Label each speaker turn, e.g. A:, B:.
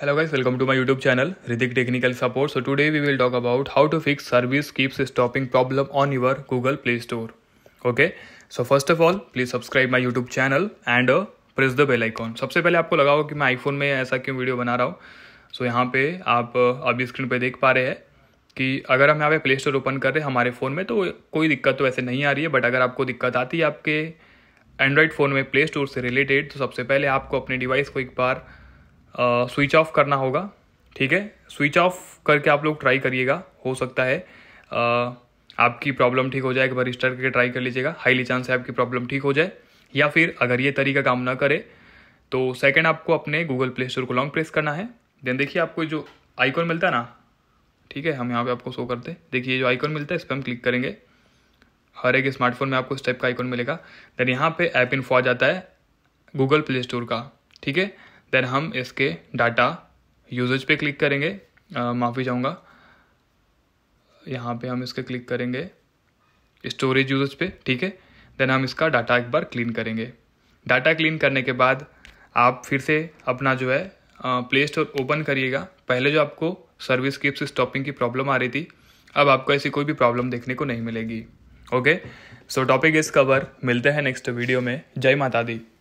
A: hello guys welcome to my YouTube channel रिदिक technical support so today we will talk about how to fix service keeps stopping problem on your Google Play Store okay so first of all please subscribe my YouTube channel and press the bell icon सबसे पहले आपको लगा होगा कि मैं iPhone में ऐसा क्यों वीडियो बना रहा हूँ सो so, यहाँ पे आप uh, अभी स्क्रीन पर देख पा रहे हैं कि अगर हम यहाँ पे प्ले स्टोर ओपन कर रहे हैं हमारे फ़ोन में तो कोई दिक्कत तो ऐसे नहीं आ रही है बट अगर आपको दिक्कत आती है आपके एंड्रॉयड फ़ोन में प्ले स्टोर से रिलेटेड तो सबसे पहले आपको अपने डिवाइस को एक बार स्विच ऑफ करना होगा ठीक है स्विच ऑफ करके आप लोग ट्राई करिएगा हो सकता है आ, आपकी प्रॉब्लम ठीक हो जाए एक बार रिस्टर करके ट्राई कर लीजिएगा हाईली चांस है आपकी प्रॉब्लम ठीक हो जाए या फिर अगर ये तरीका काम ना करे तो सेकंड आपको अपने गूगल प्ले स्टोर को लॉन्ग प्रेस करना है देन देखिए आपको जो आइकॉन मिलता है ना ठीक है हम यहाँ पे आपको शो करते हैं देखिए जो आइकॉन मिलता है इस पर हम क्लिक करेंगे हर एक स्मार्टफोन में आपको इस टाइप का आइकॉन मिलेगा देन यहाँ पे ऐप इन्फो आ जाता है गूगल प्ले स्टोर का ठीक है देन हम इसके डाटा यूजेज पे क्लिक करेंगे माफ़ी चाहूँगा यहाँ पे हम इसके क्लिक करेंगे स्टोरेज यूजेज पे ठीक है देन हम इसका डाटा एक बार क्लीन करेंगे डाटा क्लीन करने के बाद आप फिर से अपना जो है प्ले स्टोर ओपन करिएगा पहले जो आपको सर्विस किप्स स्टॉपिंग की प्रॉब्लम आ रही थी अब आपको ऐसी कोई भी प्रॉब्लम देखने को नहीं मिलेगी okay so topic is cover मिलते हैं नेक्स्ट वीडियो में जय माता दी